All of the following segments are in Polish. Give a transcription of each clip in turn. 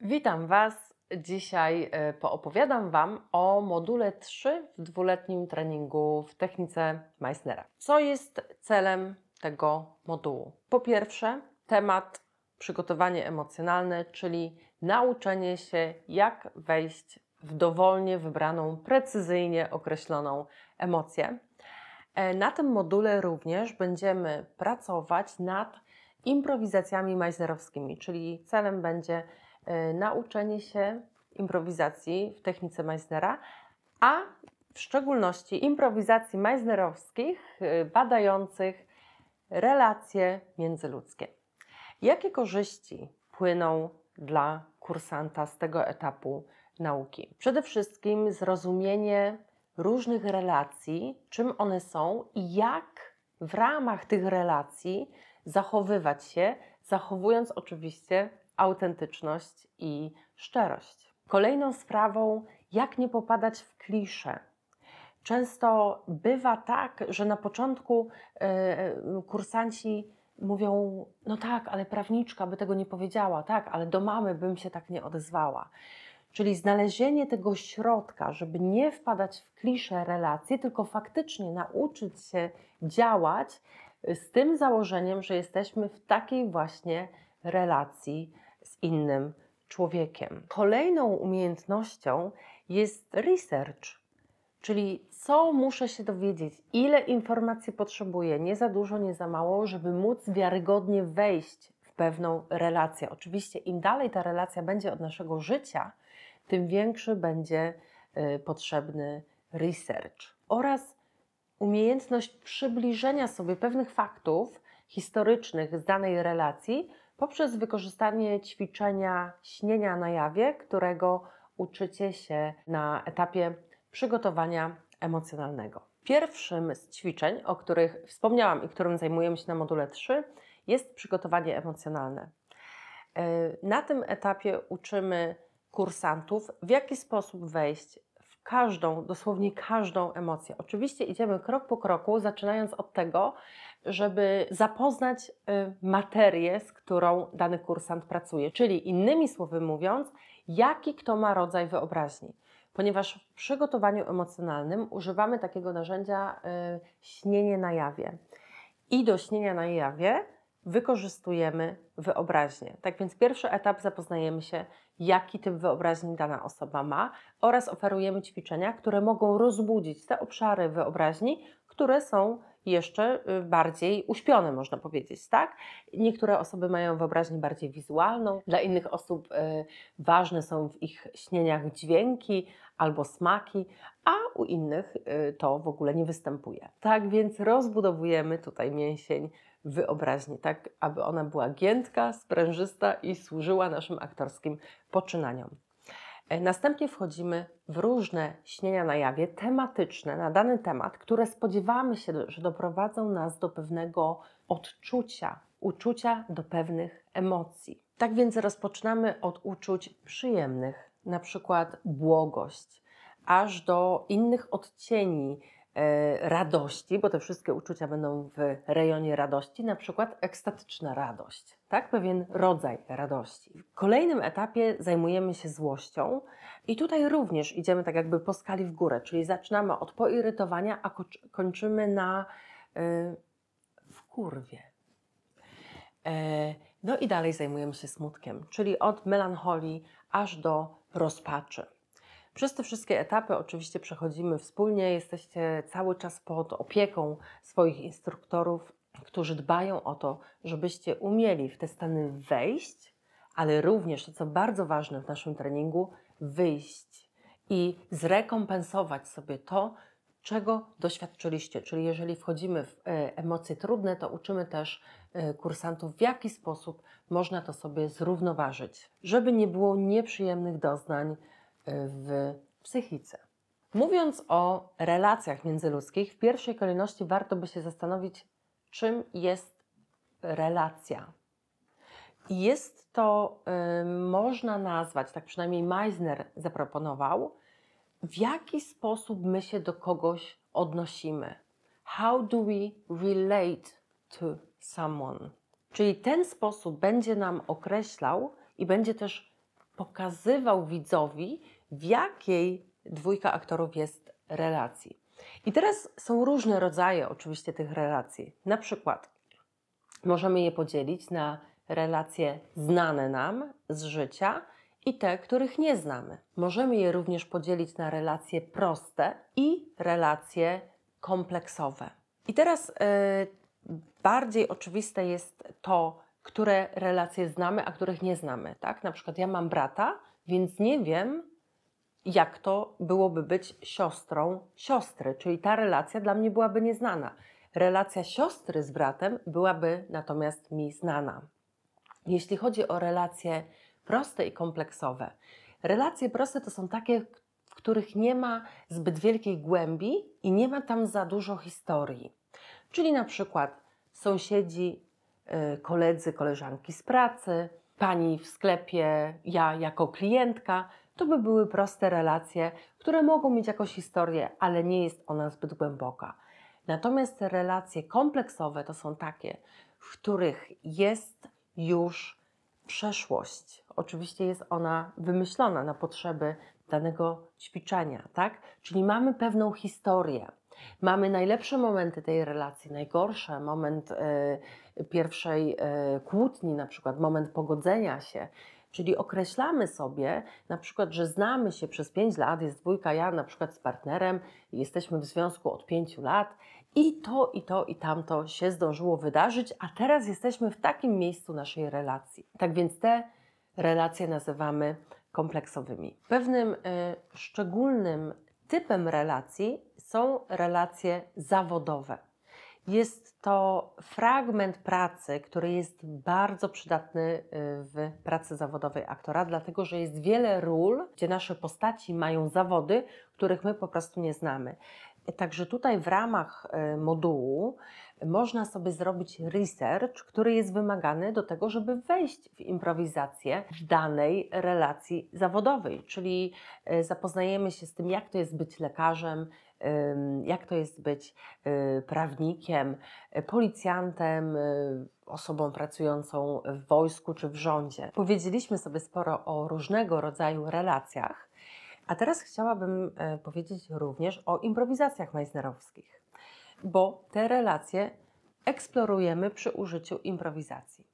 Witam Was. Dzisiaj e, poopowiadam Wam o module 3 w dwuletnim treningu w technice Meissnera. Co jest celem tego modułu? Po pierwsze, temat przygotowanie emocjonalne, czyli nauczenie się, jak wejść w dowolnie wybraną, precyzyjnie określoną emocję. E, na tym module również będziemy pracować nad improwizacjami majznerowskimi, czyli celem będzie Y, nauczenie się improwizacji w technice Meissnera, a w szczególności improwizacji Meissnerowskich y, badających relacje międzyludzkie. Jakie korzyści płyną dla kursanta z tego etapu nauki? Przede wszystkim zrozumienie różnych relacji, czym one są i jak w ramach tych relacji zachowywać się, zachowując oczywiście autentyczność i szczerość. Kolejną sprawą, jak nie popadać w klisze. Często bywa tak, że na początku yy, kursanci mówią: No tak, ale prawniczka by tego nie powiedziała, tak, ale do mamy bym się tak nie odezwała. Czyli znalezienie tego środka, żeby nie wpadać w klisze relacji, tylko faktycznie nauczyć się działać e, z tym założeniem, że jesteśmy w takiej właśnie relacji innym człowiekiem. Kolejną umiejętnością jest research, czyli co muszę się dowiedzieć, ile informacji potrzebuję, nie za dużo, nie za mało, żeby móc wiarygodnie wejść w pewną relację. Oczywiście, im dalej ta relacja będzie od naszego życia, tym większy będzie y, potrzebny research oraz umiejętność przybliżenia sobie pewnych faktów historycznych z danej relacji poprzez wykorzystanie ćwiczenia śnienia na jawie, którego uczycie się na etapie przygotowania emocjonalnego. Pierwszym z ćwiczeń, o których wspomniałam i którym zajmujemy się na module 3, jest przygotowanie emocjonalne. E, na tym etapie uczymy kursantów, w jaki sposób wejść w każdą, dosłownie każdą emocję. Oczywiście idziemy krok po kroku, zaczynając od tego, żeby zapoznać y, materię, z którą dany kursant pracuje. Czyli innymi słowy mówiąc, jaki kto ma rodzaj wyobraźni. Ponieważ w przygotowaniu emocjonalnym używamy takiego narzędzia y, śnienie na jawie. I do śnienia na jawie wykorzystujemy wyobraźnię. Tak więc pierwszy etap zapoznajemy się, jaki typ wyobraźni dana osoba ma oraz oferujemy ćwiczenia, które mogą rozbudzić te obszary wyobraźni, które są jeszcze y, bardziej uśpione, można powiedzieć, tak? Niektóre osoby mają wyobraźnię bardziej wizualną, dla innych osób y, ważne są w ich śnieniach dźwięki albo smaki, a u innych y, to w ogóle nie występuje. Tak więc rozbudowujemy tutaj mięsień wyobraźni, tak aby ona była giętka, sprężysta i służyła naszym aktorskim poczynaniom. E, następnie wchodzimy w różne śnienia na jawie tematyczne na dany temat, które spodziewamy się, że doprowadzą nas do pewnego odczucia, uczucia do pewnych emocji. Tak więc rozpoczynamy od uczuć przyjemnych, na przykład błogość, aż do innych odcieni E, radości, bo te wszystkie uczucia będą w rejonie radości, na przykład ekstatyczna radość, tak? Pewien rodzaj radości. W kolejnym etapie zajmujemy się złością i tutaj również idziemy tak jakby po skali w górę, czyli zaczynamy od poirytowania, a kończymy na yy, w kurwie. Yy, no i dalej zajmujemy się smutkiem, czyli od melancholii aż do rozpaczy. Przez te wszystkie etapy oczywiście przechodzimy wspólnie, jesteście cały czas pod opieką swoich instruktorów, którzy dbają o to, żebyście umieli w te stany wejść, ale również, to co bardzo ważne w naszym treningu, wyjść i zrekompensować sobie to, czego doświadczyliście. Czyli jeżeli wchodzimy w e, emocje trudne, to uczymy też e, kursantów, w jaki sposób można to sobie zrównoważyć, żeby nie było nieprzyjemnych doznań, w psychice. Mówiąc o relacjach międzyludzkich, w pierwszej kolejności warto by się zastanowić, czym jest relacja. Jest to, y, można nazwać, tak przynajmniej Meisner zaproponował, w jaki sposób my się do kogoś odnosimy. How do we relate to someone? Czyli ten sposób będzie nam określał i będzie też pokazywał widzowi, w jakiej dwójka aktorów jest relacji. I teraz są różne rodzaje oczywiście tych relacji. Na przykład możemy je podzielić na relacje znane nam z życia i te, których nie znamy. Możemy je również podzielić na relacje proste i relacje kompleksowe. I teraz y, bardziej oczywiste jest to, które relacje znamy, a których nie znamy. Tak? Na przykład ja mam brata, więc nie wiem, jak to byłoby być siostrą siostry, czyli ta relacja dla mnie byłaby nieznana. Relacja siostry z bratem byłaby natomiast mi znana. Jeśli chodzi o relacje proste i kompleksowe, relacje proste to są takie, w których nie ma zbyt wielkiej głębi i nie ma tam za dużo historii. Czyli na przykład sąsiedzi, y, koledzy, koleżanki z pracy, pani w sklepie, ja jako klientka, to by były proste relacje, które mogą mieć jakąś historię, ale nie jest ona zbyt głęboka. Natomiast relacje kompleksowe to są takie, w których jest już przeszłość. Oczywiście jest ona wymyślona na potrzeby danego ćwiczenia, tak? Czyli mamy pewną historię. Mamy najlepsze momenty tej relacji, najgorsze, moment e, pierwszej e, kłótni, na przykład moment pogodzenia się. Czyli określamy sobie, na przykład, że znamy się przez 5 lat, jest dwójka ja na przykład z partnerem, jesteśmy w związku od 5 lat i to, i to, i tamto się zdążyło wydarzyć, a teraz jesteśmy w takim miejscu naszej relacji. Tak więc te relacje nazywamy kompleksowymi. Pewnym y, szczególnym typem relacji są relacje zawodowe. Jest to fragment pracy, który jest bardzo przydatny y, w pracy zawodowej aktora, dlatego że jest wiele ról, gdzie nasze postaci mają zawody, których my po prostu nie znamy. Także tutaj w ramach y, modułu można sobie zrobić research, który jest wymagany do tego, żeby wejść w improwizację w danej relacji zawodowej, czyli e, zapoznajemy się z tym, jak to jest być lekarzem, jak to jest być e, prawnikiem, e, policjantem, osobą pracującą w wojsku czy w rządzie. Powiedzieliśmy sobie sporo o różnego rodzaju relacjach, a teraz chciałabym powiedzieć również o improwizacjach meissnerowskich bo te relacje eksplorujemy przy użyciu improwizacji.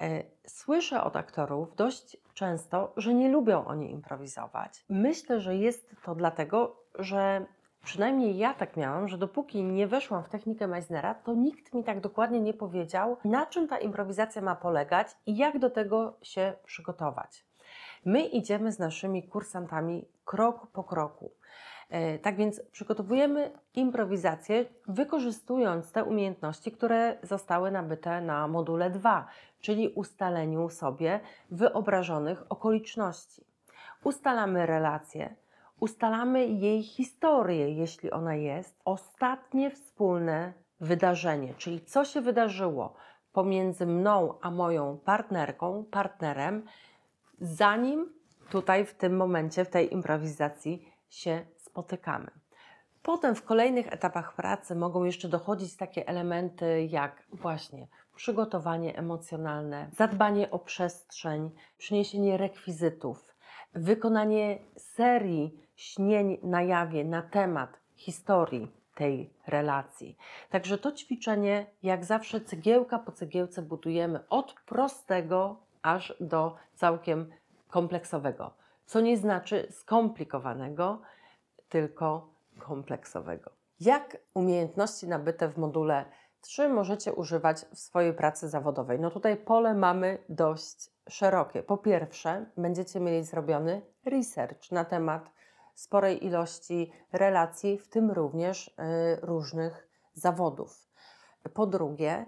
E, słyszę od aktorów dość często, że nie lubią oni improwizować. Myślę, że jest to dlatego, że przynajmniej ja tak miałam, że dopóki nie weszłam w technikę Meissnera, to nikt mi tak dokładnie nie powiedział, na czym ta improwizacja ma polegać i jak do tego się przygotować. My idziemy z naszymi kursantami krok po kroku. E, tak więc przygotowujemy improwizację, wykorzystując te umiejętności, które zostały nabyte na module 2, czyli ustaleniu sobie wyobrażonych okoliczności. Ustalamy relacje, ustalamy jej historię, jeśli ona jest, ostatnie wspólne wydarzenie, czyli co się wydarzyło pomiędzy mną a moją partnerką, partnerem, zanim tutaj w tym momencie, w tej improwizacji się spotykamy. Potem w kolejnych etapach pracy mogą jeszcze dochodzić takie elementy jak właśnie przygotowanie emocjonalne, zadbanie o przestrzeń, przyniesienie rekwizytów, wykonanie serii śnień na jawie na temat historii tej relacji. Także to ćwiczenie, jak zawsze, cegiełka po cegiełce budujemy od prostego aż do całkiem kompleksowego, co nie znaczy skomplikowanego tylko kompleksowego. Jak umiejętności nabyte w module 3 możecie używać w swojej pracy zawodowej? No tutaj pole mamy dość szerokie. Po pierwsze, będziecie mieli zrobiony research na temat sporej ilości relacji, w tym również y, różnych zawodów. Po drugie,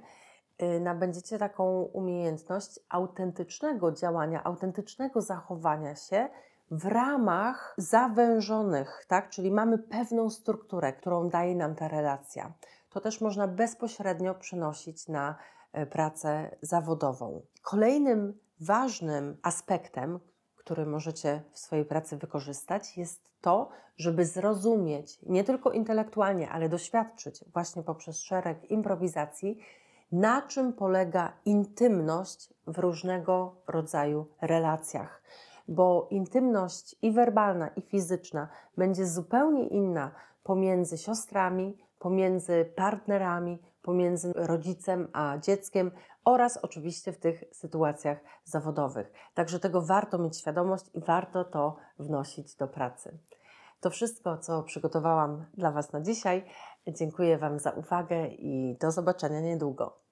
y, nabędziecie taką umiejętność autentycznego działania, autentycznego zachowania się w ramach zawężonych, tak? Czyli mamy pewną strukturę, którą daje nam ta relacja. To też można bezpośrednio przenosić na e, pracę zawodową. Kolejnym ważnym aspektem, który możecie w swojej pracy wykorzystać, jest to, żeby zrozumieć nie tylko intelektualnie, ale doświadczyć właśnie poprzez szereg improwizacji, na czym polega intymność w różnego rodzaju relacjach bo intymność i werbalna, i fizyczna będzie zupełnie inna pomiędzy siostrami, pomiędzy partnerami, pomiędzy rodzicem a dzieckiem oraz oczywiście w tych sytuacjach zawodowych. Także tego warto mieć świadomość i warto to wnosić do pracy. To wszystko, co przygotowałam dla Was na dzisiaj. Dziękuję Wam za uwagę i do zobaczenia niedługo.